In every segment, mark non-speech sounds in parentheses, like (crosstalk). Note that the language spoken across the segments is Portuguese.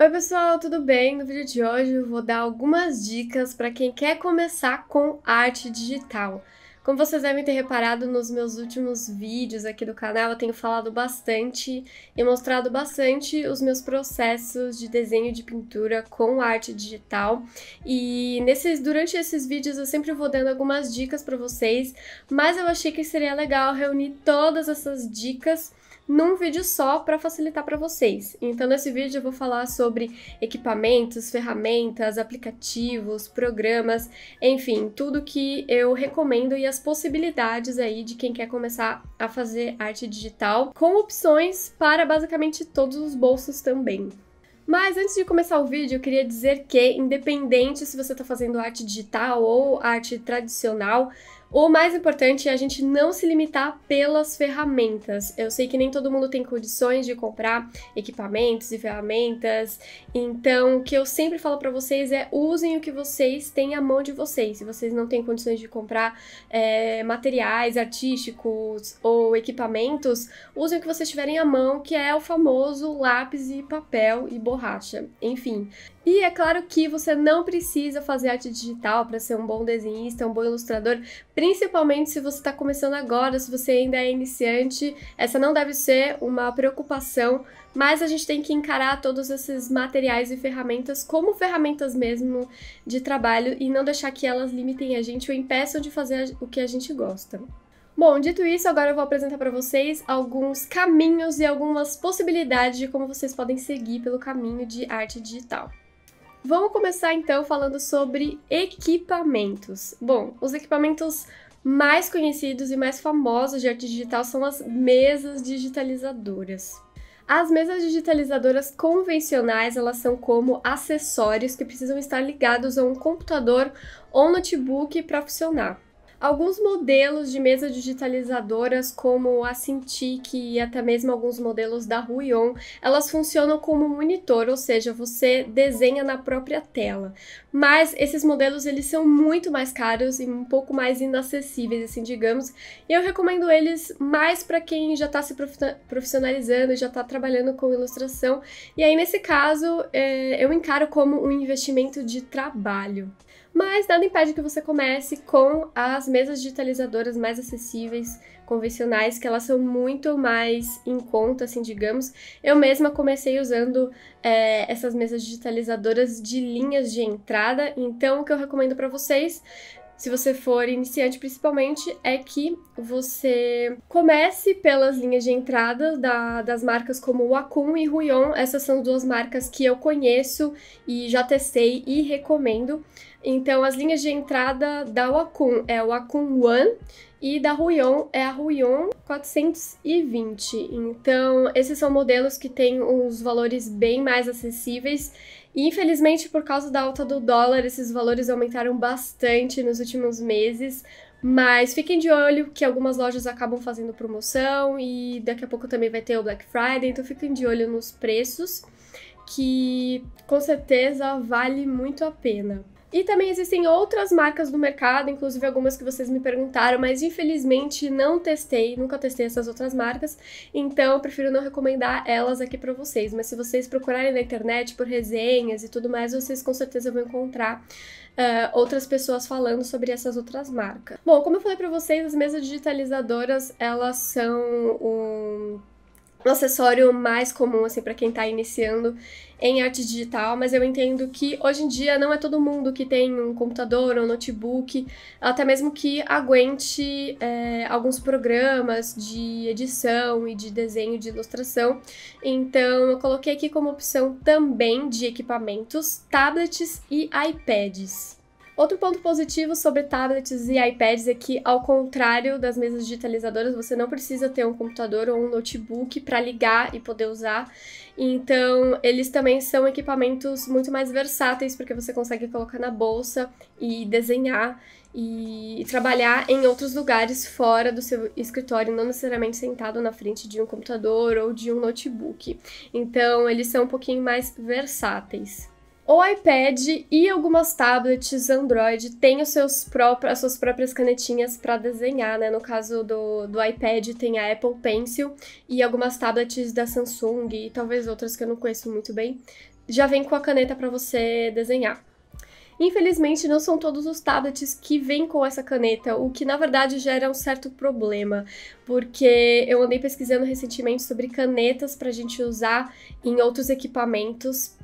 Oi pessoal, tudo bem? No vídeo de hoje eu vou dar algumas dicas para quem quer começar com arte digital. Como vocês devem ter reparado nos meus últimos vídeos aqui do canal, eu tenho falado bastante e mostrado bastante os meus processos de desenho de pintura com arte digital. E nesses durante esses vídeos eu sempre vou dando algumas dicas para vocês, mas eu achei que seria legal reunir todas essas dicas num vídeo só para facilitar para vocês. Então nesse vídeo eu vou falar sobre equipamentos, ferramentas, aplicativos, programas, enfim, tudo que eu recomendo e as possibilidades aí de quem quer começar a fazer arte digital, com opções para basicamente todos os bolsos também. Mas antes de começar o vídeo, eu queria dizer que, independente se você está fazendo arte digital ou arte tradicional, o mais importante é a gente não se limitar pelas ferramentas. Eu sei que nem todo mundo tem condições de comprar equipamentos e ferramentas, então o que eu sempre falo para vocês é usem o que vocês têm à mão de vocês. Se vocês não têm condições de comprar é, materiais artísticos ou equipamentos, usem o que vocês tiverem à mão, que é o famoso lápis e papel e borracha. Enfim, e é claro que você não precisa fazer arte digital para ser um bom desenhista, um bom ilustrador, principalmente se você está começando agora, se você ainda é iniciante, essa não deve ser uma preocupação, mas a gente tem que encarar todos esses materiais e ferramentas como ferramentas mesmo de trabalho e não deixar que elas limitem a gente ou impeçam de fazer o que a gente gosta. Bom, dito isso, agora eu vou apresentar para vocês alguns caminhos e algumas possibilidades de como vocês podem seguir pelo caminho de arte digital. Vamos começar então falando sobre equipamentos. Bom, os equipamentos mais conhecidos e mais famosos de arte digital são as mesas digitalizadoras. As mesas digitalizadoras convencionais, elas são como acessórios que precisam estar ligados a um computador ou notebook para funcionar. Alguns modelos de mesa digitalizadoras, como a Cintiq e até mesmo alguns modelos da Ruion, elas funcionam como monitor, ou seja, você desenha na própria tela. Mas esses modelos eles são muito mais caros e um pouco mais inacessíveis, assim, digamos. E eu recomendo eles mais para quem já está se profissionalizando, já está trabalhando com ilustração. E aí nesse caso, é, eu encaro como um investimento de trabalho mas nada impede que você comece com as mesas digitalizadoras mais acessíveis, convencionais, que elas são muito mais em conta, assim, digamos. Eu mesma comecei usando é, essas mesas digitalizadoras de linhas de entrada, então o que eu recomendo para vocês se você for iniciante principalmente, é que você comece pelas linhas de entrada da, das marcas como Wacom e Huion. Essas são duas marcas que eu conheço e já testei e recomendo. Então, as linhas de entrada da Wacom é o Wacom One e da Ruion é a Ruion 420. Então, esses são modelos que têm os valores bem mais acessíveis e infelizmente, por causa da alta do dólar, esses valores aumentaram bastante nos últimos meses. Mas fiquem de olho que algumas lojas acabam fazendo promoção e daqui a pouco também vai ter o Black Friday, então fiquem de olho nos preços, que com certeza vale muito a pena. E também existem outras marcas no mercado, inclusive algumas que vocês me perguntaram, mas infelizmente não testei, nunca testei essas outras marcas, então eu prefiro não recomendar elas aqui para vocês. Mas se vocês procurarem na internet por resenhas e tudo mais, vocês com certeza vão encontrar Uh, outras pessoas falando sobre essas outras marcas. Bom, como eu falei para vocês, as mesas digitalizadoras elas são um um acessório mais comum, assim, para quem está iniciando em arte digital, mas eu entendo que hoje em dia não é todo mundo que tem um computador ou um notebook, até mesmo que aguente é, alguns programas de edição e de desenho de ilustração. Então eu coloquei aqui como opção também de equipamentos, tablets e iPads. Outro ponto positivo sobre tablets e iPads é que, ao contrário das mesas digitalizadoras, você não precisa ter um computador ou um notebook para ligar e poder usar. Então, eles também são equipamentos muito mais versáteis, porque você consegue colocar na bolsa e desenhar e trabalhar em outros lugares fora do seu escritório, não necessariamente sentado na frente de um computador ou de um notebook. Então, eles são um pouquinho mais versáteis. O iPad e algumas tablets Android têm os seus próprios, as suas próprias canetinhas para desenhar, né? No caso do, do iPad tem a Apple Pencil e algumas tablets da Samsung e talvez outras que eu não conheço muito bem. Já vem com a caneta para você desenhar. Infelizmente, não são todos os tablets que vêm com essa caneta, o que na verdade gera um certo problema, porque eu andei pesquisando recentemente sobre canetas para a gente usar em outros equipamentos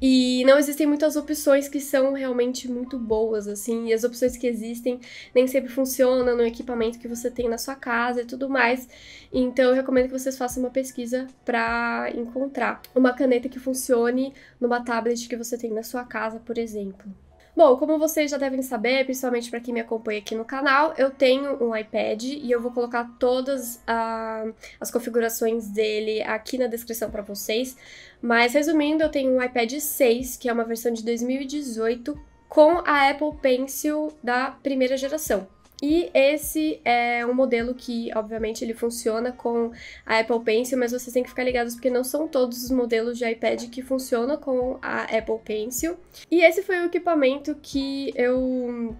e não existem muitas opções que são realmente muito boas, assim, e as opções que existem nem sempre funcionam no equipamento que você tem na sua casa e tudo mais. Então eu recomendo que vocês façam uma pesquisa para encontrar uma caneta que funcione numa tablet que você tem na sua casa, por exemplo. Bom, como vocês já devem saber, principalmente para quem me acompanha aqui no canal, eu tenho um iPad e eu vou colocar todas ah, as configurações dele aqui na descrição para vocês. Mas resumindo, eu tenho um iPad 6, que é uma versão de 2018 com a Apple Pencil da primeira geração. E esse é um modelo que, obviamente, ele funciona com a Apple Pencil, mas vocês têm que ficar ligados porque não são todos os modelos de iPad que funcionam com a Apple Pencil. E esse foi o equipamento que eu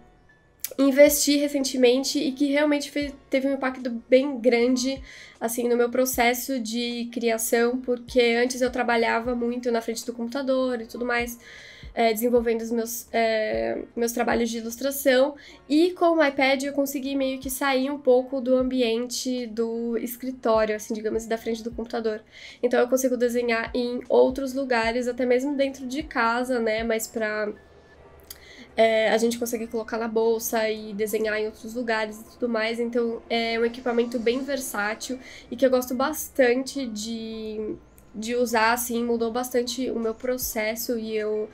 investi recentemente e que realmente teve um impacto bem grande assim no meu processo de criação, porque antes eu trabalhava muito na frente do computador e tudo mais é, desenvolvendo os meus, é, meus trabalhos de ilustração. E com o iPad eu consegui meio que sair um pouco do ambiente do escritório, assim, digamos, da frente do computador. Então eu consigo desenhar em outros lugares, até mesmo dentro de casa, né? Mas pra é, a gente consegue colocar na bolsa e desenhar em outros lugares e tudo mais. Então é um equipamento bem versátil e que eu gosto bastante de de usar, assim, mudou bastante o meu processo e eu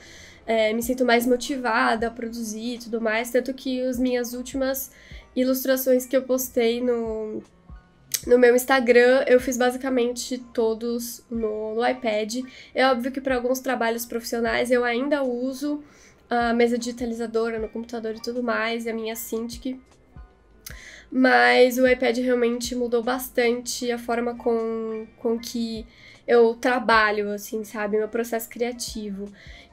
é, me sinto mais motivada a produzir e tudo mais. Tanto que as minhas últimas ilustrações que eu postei no, no meu Instagram, eu fiz basicamente todos no, no iPad. É óbvio que para alguns trabalhos profissionais eu ainda uso a mesa digitalizadora no computador e tudo mais, e a minha Cintiq. Mas o iPad realmente mudou bastante a forma com, com que eu trabalho, assim, sabe? Meu processo criativo.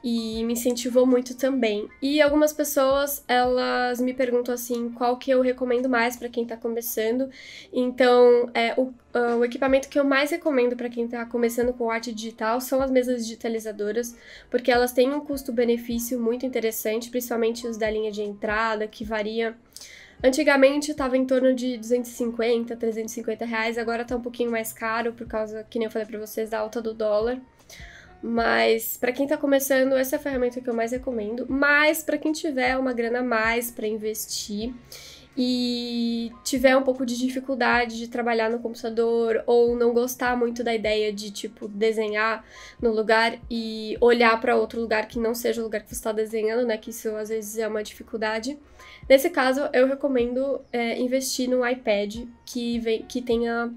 E me incentivou muito também. E algumas pessoas, elas me perguntam assim, qual que eu recomendo mais para quem tá começando. Então, é, o, uh, o equipamento que eu mais recomendo para quem tá começando com arte digital são as mesas digitalizadoras, porque elas têm um custo-benefício muito interessante, principalmente os da linha de entrada, que varia Antigamente estava em torno de 250, 350 reais, agora está um pouquinho mais caro por causa, que nem eu falei para vocês, da alta do dólar. Mas para quem está começando, essa é a ferramenta que eu mais recomendo. Mas para quem tiver uma grana a mais para investir e tiver um pouco de dificuldade de trabalhar no computador ou não gostar muito da ideia de tipo desenhar no lugar e olhar para outro lugar que não seja o lugar que você está desenhando, né? Que isso às vezes é uma dificuldade. Nesse caso, eu recomendo é, investir no iPad que vem, que tenha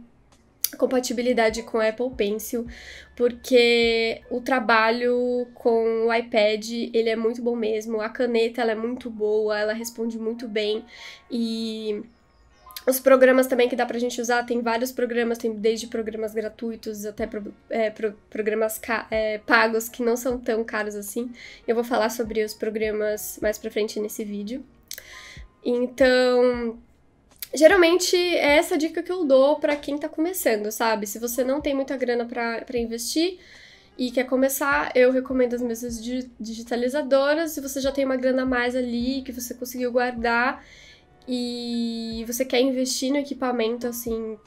compatibilidade com Apple Pencil, porque o trabalho com o iPad, ele é muito bom mesmo, a caneta ela é muito boa, ela responde muito bem e os programas também que dá pra gente usar, tem vários programas, tem desde programas gratuitos até pro, é, pro, programas é, pagos que não são tão caros assim. Eu vou falar sobre os programas mais pra frente nesse vídeo. Então, geralmente é essa dica que eu dou para quem tá começando, sabe? Se você não tem muita grana para investir e quer começar, eu recomendo as mesas digitalizadoras. Se você já tem uma grana a mais ali que você conseguiu guardar e você quer investir no equipamento assim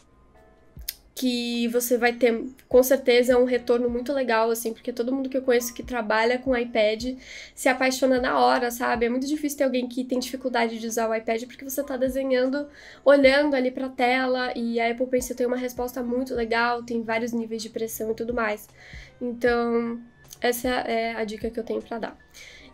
que você vai ter com certeza um retorno muito legal assim, porque todo mundo que eu conheço que trabalha com iPad se apaixona na hora, sabe? É muito difícil ter alguém que tem dificuldade de usar o iPad porque você tá desenhando olhando ali para tela e a Apple Pencil tem uma resposta muito legal, tem vários níveis de pressão e tudo mais. Então, essa é a dica que eu tenho para dar.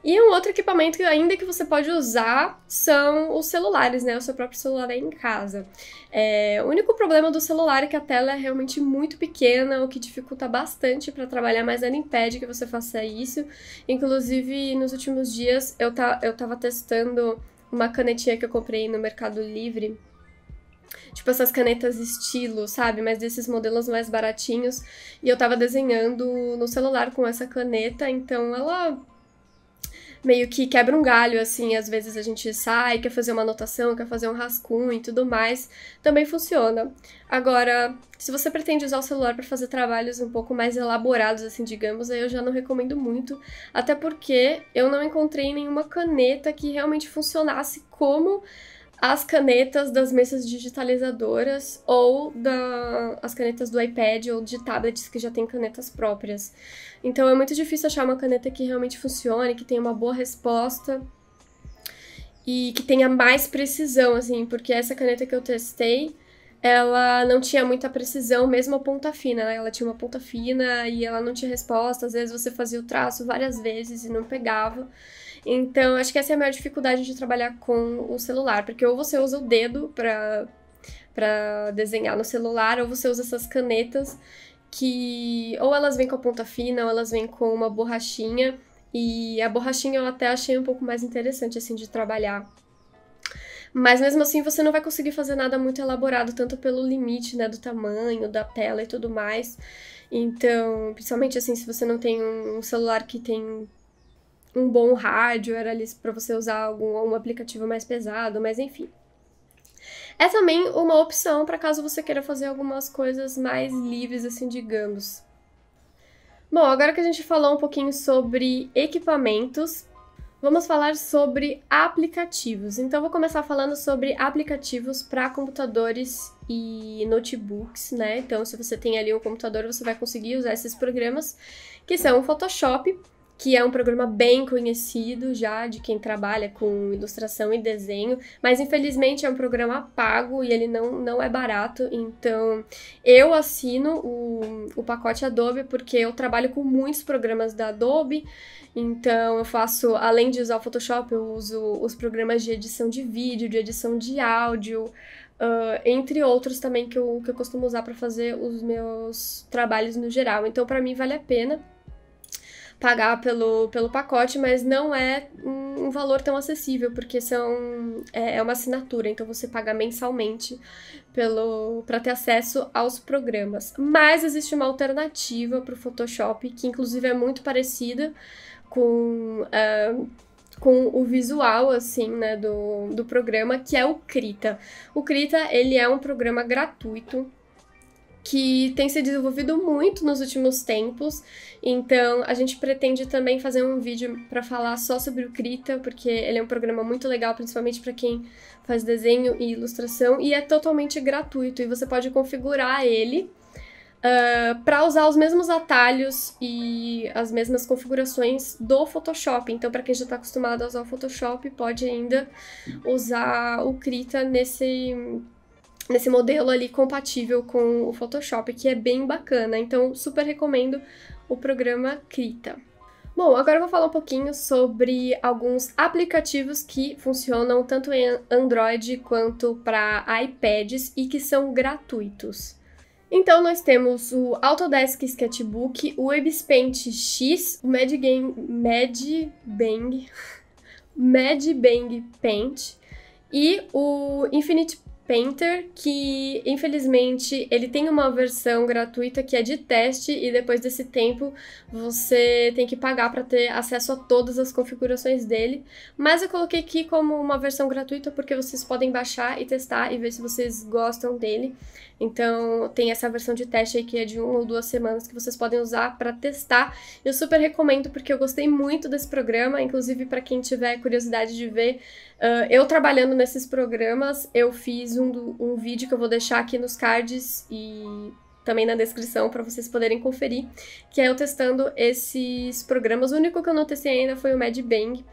E um outro equipamento que ainda que você pode usar são os celulares, né? O seu próprio celular aí em casa. É, o único problema do celular é que a tela é realmente muito pequena, o que dificulta bastante para trabalhar, mas ela impede que você faça isso. Inclusive, nos últimos dias eu, tá, eu tava testando uma canetinha que eu comprei no Mercado Livre. Tipo essas canetas estilo, sabe? Mas desses modelos mais baratinhos. E eu tava desenhando no celular com essa caneta, então ela meio que quebra um galho, assim, às vezes a gente sai, quer fazer uma anotação, quer fazer um rascunho e tudo mais, também funciona. Agora, se você pretende usar o celular para fazer trabalhos um pouco mais elaborados, assim, digamos, aí eu já não recomendo muito, até porque eu não encontrei nenhuma caneta que realmente funcionasse como as canetas das mesas digitalizadoras ou da, as canetas do iPad ou de tablets que já tem canetas próprias. Então é muito difícil achar uma caneta que realmente funcione, que tenha uma boa resposta e que tenha mais precisão, assim, porque essa caneta que eu testei ela não tinha muita precisão, mesmo a ponta fina, né? Ela tinha uma ponta fina e ela não tinha resposta. Às vezes você fazia o traço várias vezes e não pegava. Então, acho que essa é a maior dificuldade de trabalhar com o celular, porque ou você usa o dedo para para desenhar no celular, ou você usa essas canetas que ou elas vêm com a ponta fina, ou elas vêm com uma borrachinha. E a borrachinha eu até achei um pouco mais interessante assim de trabalhar, mas mesmo assim você não vai conseguir fazer nada muito elaborado, tanto pelo limite, né, do tamanho, da tela e tudo mais. Então, principalmente assim, se você não tem um celular que tem um bom rádio, era ali para você usar algum um aplicativo mais pesado, mas enfim. É também uma opção para caso você queira fazer algumas coisas mais livres, assim, digamos. Bom, agora que a gente falou um pouquinho sobre equipamentos, vamos falar sobre aplicativos. Então, vou começar falando sobre aplicativos para computadores e notebooks, né? Então, se você tem ali um computador, você vai conseguir usar esses programas, que são o Photoshop, que é um programa bem conhecido já de quem trabalha com ilustração e desenho, mas infelizmente é um programa pago e ele não, não é barato, então eu assino o, o pacote Adobe porque eu trabalho com muitos programas da Adobe, então eu faço, além de usar o Photoshop, eu uso os programas de edição de vídeo, de edição de áudio, Uh, entre outros também que eu, que eu costumo usar para fazer os meus trabalhos no geral. Então, para mim, vale a pena pagar pelo, pelo pacote, mas não é um valor tão acessível, porque são, é, é, uma assinatura, então você paga mensalmente para ter acesso aos programas. Mas existe uma alternativa para o Photoshop, que inclusive é muito parecida com. Uh, com o visual, assim, né, do, do programa, que é o Krita. O Krita, ele é um programa gratuito que tem se desenvolvido muito nos últimos tempos. Então, a gente pretende também fazer um vídeo para falar só sobre o Krita, porque ele é um programa muito legal, principalmente para quem faz desenho e ilustração, e é totalmente gratuito e você pode configurar ele. Uh, ah, para usar os mesmos atalhos e as mesmas configurações do Photoshop. Então, para quem já está acostumado a usar o Photoshop, pode ainda usar o Krita nesse, nesse modelo ali compatível com o Photoshop, que é bem bacana. Então, super recomendo o programa Krita. Bom, agora eu vou falar um pouquinho sobre alguns aplicativos que funcionam tanto em Android quanto para iPads e que são gratuitos. Então nós temos o Autodesk Sketchbook, o WebSpaint X, o Bang, (laughs) Mad Bang Paint e o Infinite Painter, que infelizmente ele tem uma versão gratuita que é de teste e depois desse tempo você tem que pagar para ter acesso a todas as configurações dele. Mas eu coloquei aqui como uma versão gratuita porque vocês podem baixar e testar e ver se vocês gostam dele. Então tem essa versão de teste aí que é de uma ou duas semanas que vocês podem usar para testar. Eu super recomendo porque eu gostei muito desse programa, inclusive para quem tiver curiosidade de ver Uh, eu trabalhando nesses programas, eu fiz um, um vídeo que eu vou deixar aqui nos cards e também na descrição para vocês poderem conferir, que é eu testando esses programas. O único que eu não testei ainda foi o Mad Bang.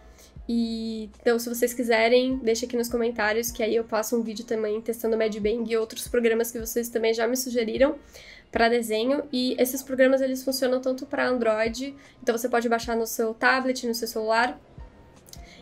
E, então, se vocês quiserem, deixa aqui nos comentários, que aí eu passo um vídeo também testando o Mad Bang e outros programas que vocês também já me sugeriram para desenho. E esses programas, eles funcionam tanto para Android, então você pode baixar no seu tablet, no seu celular,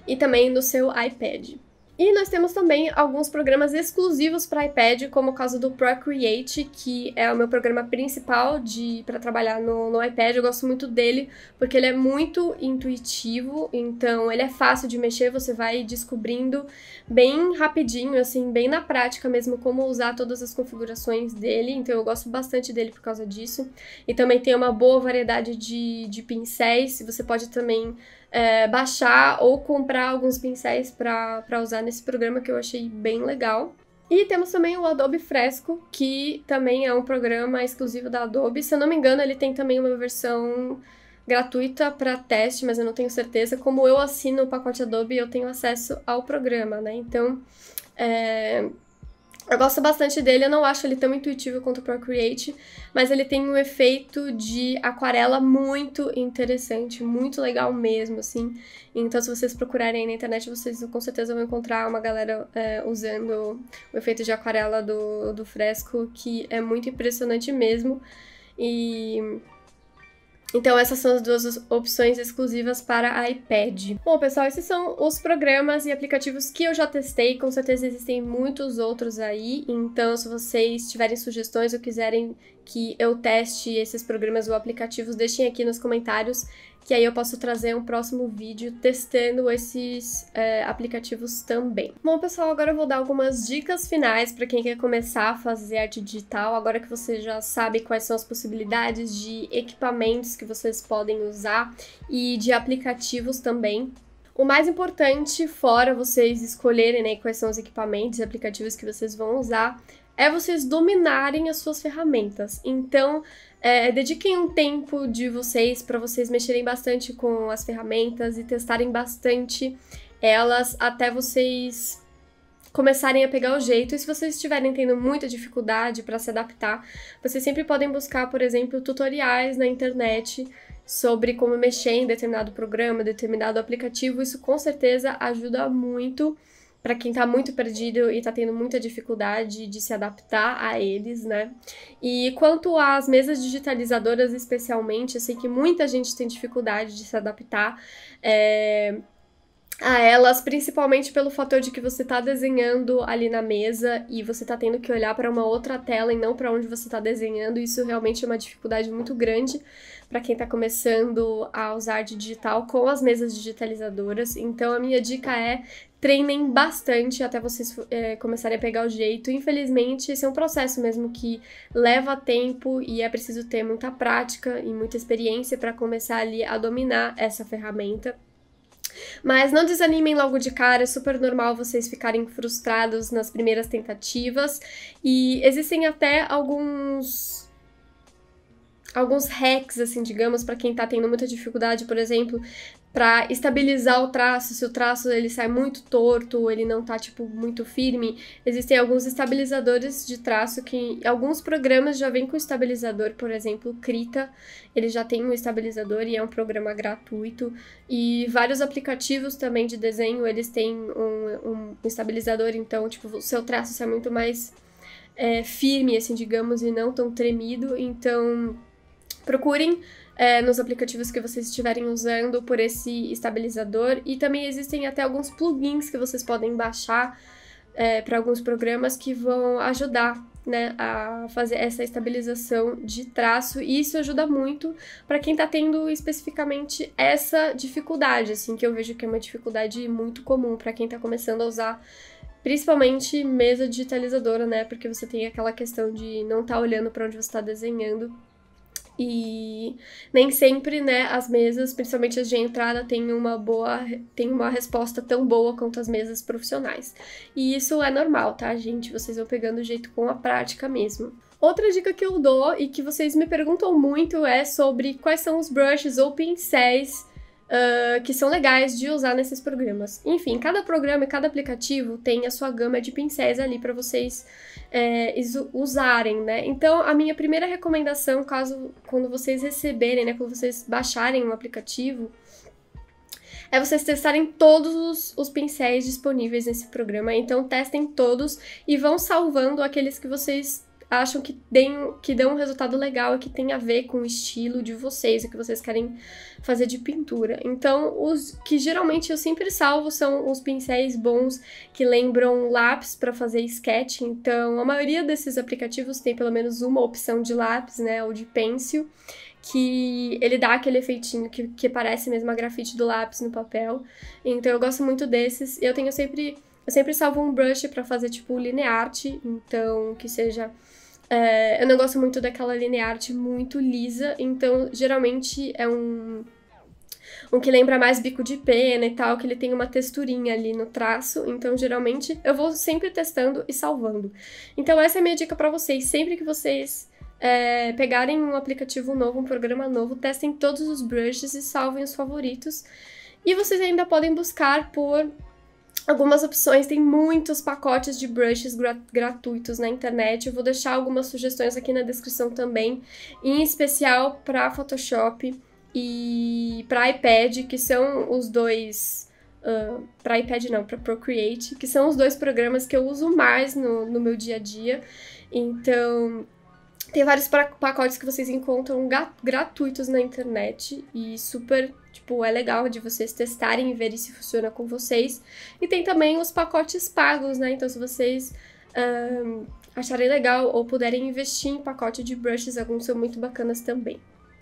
e também no seu iPad. E nós temos também alguns programas exclusivos para iPad, como o caso do Procreate, que é o meu programa principal de para trabalhar no, no iPad. Eu gosto muito dele porque ele é muito intuitivo, então ele é fácil de mexer, você vai descobrindo bem rapidinho, assim, bem na prática mesmo, como usar todas as configurações dele. Então eu gosto bastante dele por causa disso. E também tem uma boa variedade de, de pincéis, você pode também é, baixar ou comprar alguns pincéis para usar nesse programa que eu achei bem legal. E temos também o Adobe Fresco, que também é um programa exclusivo da Adobe. Se eu não me engano, ele tem também uma versão gratuita para teste, mas eu não tenho certeza. Como eu assino o pacote Adobe, eu tenho acesso ao programa, né? Então, é, eu gosto bastante dele, eu não acho ele tão intuitivo quanto o Procreate, mas ele tem um efeito de aquarela muito interessante, muito legal mesmo, assim. Então, se vocês procurarem aí na internet, vocês com certeza vão encontrar uma galera é, usando o efeito de aquarela do, do fresco, que é muito impressionante mesmo. E então essas são as duas opções exclusivas para iPad. Bom, pessoal, esses são os programas e aplicativos que eu já testei, com certeza existem muitos outros aí, então se vocês tiverem sugestões ou quiserem que eu teste esses programas ou aplicativos, deixem aqui nos comentários que aí eu posso trazer um próximo vídeo testando esses é, aplicativos também. Bom, pessoal, agora eu vou dar algumas dicas finais para quem quer começar a fazer arte digital, agora que você já sabe quais são as possibilidades de equipamentos que vocês podem usar e de aplicativos também. O mais importante, fora vocês escolherem né, quais são os equipamentos e aplicativos que vocês vão usar, é vocês dominarem as suas ferramentas. Então, é, dediquem um tempo de vocês para vocês mexerem bastante com as ferramentas e testarem bastante elas até vocês começarem a pegar o jeito. E se vocês estiverem tendo muita dificuldade para se adaptar, vocês sempre podem buscar, por exemplo, tutoriais na internet sobre como mexer em determinado programa, determinado aplicativo. Isso com certeza ajuda muito para quem está muito perdido e está tendo muita dificuldade de se adaptar a eles, né? E quanto às mesas digitalizadoras, especialmente, eu sei que muita gente tem dificuldade de se adaptar. É, a elas, principalmente pelo fator de que você está desenhando ali na mesa e você está tendo que olhar para uma outra tela e não para onde você está desenhando. Isso realmente é uma dificuldade muito grande para quem está começando a usar de digital com as mesas digitalizadoras. Então, a minha dica é treinem bastante até vocês é, começarem a pegar o jeito. Infelizmente, esse é um processo mesmo que leva tempo e é preciso ter muita prática e muita experiência para começar ali a dominar essa ferramenta. Mas não desanimem logo de cara, é super normal vocês ficarem frustrados nas primeiras tentativas. E existem até alguns alguns hacks, assim, digamos, para quem tá tendo muita dificuldade, por exemplo, para estabilizar o traço, se o traço ele sai muito torto, ele não tá tipo muito firme, existem alguns estabilizadores de traço que alguns programas já vêm com estabilizador, por exemplo, Krita, ele já tem um estabilizador e é um programa gratuito, e vários aplicativos também de desenho, eles têm um, um estabilizador, então tipo, o seu traço sai muito mais é, firme, assim, digamos, e não tão tremido, então procurem é, nos aplicativos que vocês estiverem usando por esse estabilizador. E também existem até alguns plugins que vocês podem baixar é, para alguns programas que vão ajudar né, a fazer essa estabilização de traço, e isso ajuda muito para quem está tendo especificamente essa dificuldade, assim, que eu vejo que é uma dificuldade muito comum para quem está começando a usar principalmente mesa digitalizadora, né, porque você tem aquela questão de não estar tá olhando para onde você está desenhando e nem sempre, né, as mesas, principalmente as de entrada, têm uma boa, têm uma resposta tão boa quanto as mesas profissionais. E isso é normal, tá, gente? Vocês vão pegando o jeito com a prática mesmo. Outra dica que eu dou e que vocês me perguntam muito é sobre quais são os brushes ou pincéis uh, que são legais de usar nesses programas. Enfim, cada programa e cada aplicativo tem a sua gama de pincéis ali para vocês é, usarem, né? Então, a minha primeira recomendação, caso quando vocês receberem, né, quando vocês baixarem um aplicativo, é vocês testarem todos os, os, pincéis disponíveis nesse programa. Então, testem todos e vão salvando aqueles que vocês acham que, deem, que dão um resultado legal e que tem a ver com o estilo de vocês, o que vocês querem fazer de pintura. Então, os que geralmente eu sempre salvo são os pincéis bons que lembram lápis para fazer sketch. Então, a maioria desses aplicativos tem pelo menos uma opção de lápis, né, ou de pencil que ele dá aquele efeitinho que, que parece mesmo a grafite do lápis no papel. Então eu gosto muito desses. Eu tenho sempre. Eu sempre salvo um brush para fazer tipo linearte, então que seja é, eu não gosto muito daquela linearte muito lisa, então geralmente é um um que lembra mais bico de pena e tal, que ele tem uma texturinha ali no traço, então geralmente eu vou sempre testando e salvando. Então essa é a minha dica para vocês, sempre que vocês é, pegarem um aplicativo novo, um programa novo, testem todos os brushes e salvem os favoritos. E vocês ainda podem buscar por algumas opções, tem muitos pacotes de brushes gratuitos na internet. Eu vou deixar algumas sugestões aqui na descrição também, em especial para Photoshop e para iPad, que são os dois. Uh, para iPad não, para Procreate, que são os dois programas que eu uso mais no, no meu dia a dia. Então, tem vários pacotes que vocês encontram gratuitos na internet e super tipo, é legal de vocês testarem e verem se funciona com vocês. E tem também os pacotes pagos, né? Então, se vocês um, acharem legal ou puderem investir em pacote de brushes, alguns são muito bacanas também.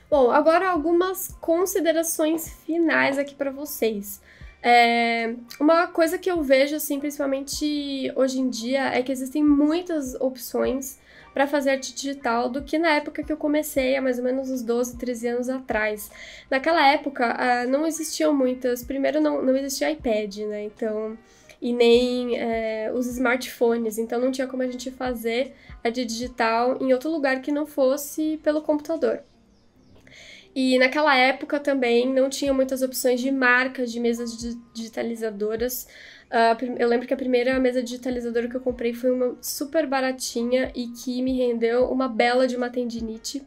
Bom, agora algumas considerações finais aqui para vocês. É, uma coisa que eu vejo, assim, principalmente hoje em dia, é que existem muitas opções para fazer arte digital do que na época que eu comecei, há mais ou menos uns 12, 13 anos atrás. Naquela época, uh, não existiam muitas. Primeiro, não, não existia iPad, né? Então e nem é, os smartphones, então não tinha como a gente fazer a de digital em outro lugar que não fosse pelo computador. E naquela época também não tinha muitas opções de marcas de mesas digitalizadoras. Uh, eu lembro que a primeira mesa digitalizadora que eu comprei foi uma super baratinha e que me rendeu uma bela de uma tendinite.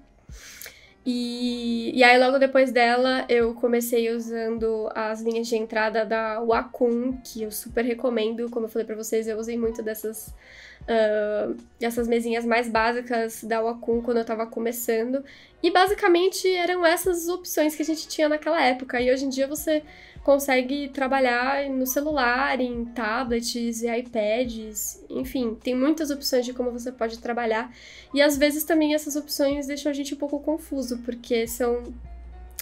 E, e aí, logo depois dela, eu comecei usando as linhas de entrada da Wacom, que eu super recomendo. Como eu falei para vocês, eu usei muito dessas uh, essas mesinhas mais básicas da Wacom quando eu tava começando. E basicamente eram essas opções que a gente tinha naquela época. E hoje em dia você consegue trabalhar no celular, em tablets e iPads, enfim, tem muitas opções de como você pode trabalhar. E às vezes também essas opções deixam a gente um pouco confuso, porque são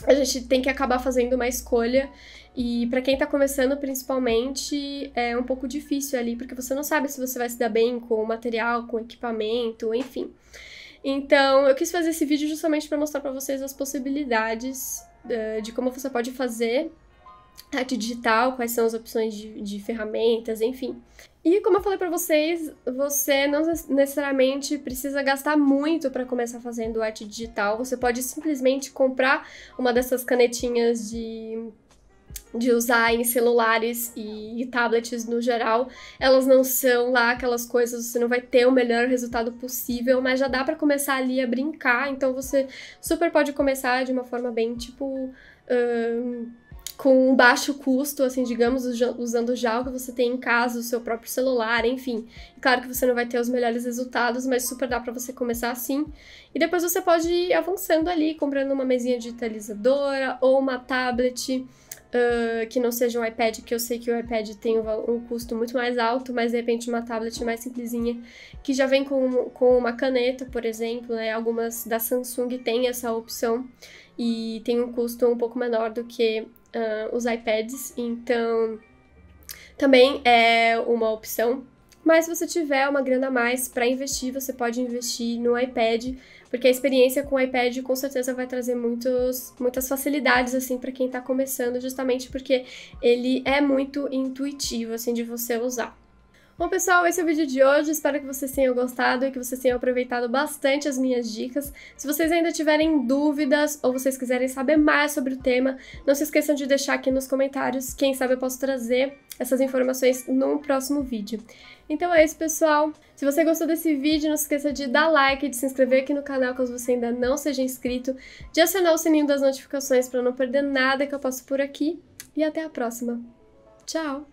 a gente tem que acabar fazendo uma escolha. E para quem tá começando, principalmente, é um pouco difícil ali, porque você não sabe se você vai se dar bem com o material, com o equipamento, enfim. Então, eu quis fazer esse vídeo justamente para mostrar para vocês as possibilidades uh, de como você pode fazer arte digital, quais são as opções de, de ferramentas, enfim. E como eu falei para vocês, você não necessariamente precisa gastar muito para começar fazendo arte digital. Você pode simplesmente comprar uma dessas canetinhas de de usar em celulares e, tablets no geral, elas não são lá aquelas coisas, você não vai ter o melhor resultado possível, mas já dá para começar ali a brincar, então você super pode começar de uma forma bem tipo. Hum, com um baixo custo, assim, digamos, usando já o que você tem em casa, o seu próprio celular, enfim. Claro que você não vai ter os melhores resultados, mas super dá para você começar assim. E depois você pode ir avançando ali, comprando uma mesinha digitalizadora ou uma tablet. Uh, que não seja um iPad, que eu sei que o iPad tem um, um, custo muito mais alto, mas de repente uma tablet mais simplesinha, que já vem com, com uma caneta, por exemplo, né? Algumas da Samsung têm essa opção e tem um custo um pouco menor do que uh, os iPads, então também é uma opção. Mas se você tiver uma grana a mais para investir, você pode investir no iPad, porque a experiência com o iPad com certeza vai trazer muitos, muitas facilidades assim para quem está começando, justamente porque ele é muito intuitivo assim de você usar. Bom, pessoal, esse é o vídeo de hoje. Espero que vocês tenham gostado e que vocês tenham aproveitado bastante as minhas dicas. Se vocês ainda tiverem dúvidas ou vocês quiserem saber mais sobre o tema, não se esqueçam de deixar aqui nos comentários. Quem sabe eu posso trazer essas informações num próximo vídeo. Então é isso, pessoal. Se você gostou desse vídeo, não se esqueça de dar like, de se inscrever aqui no canal caso você ainda não seja inscrito, de acionar o sininho das notificações para não perder nada que eu passo por aqui. E até a próxima. Tchau!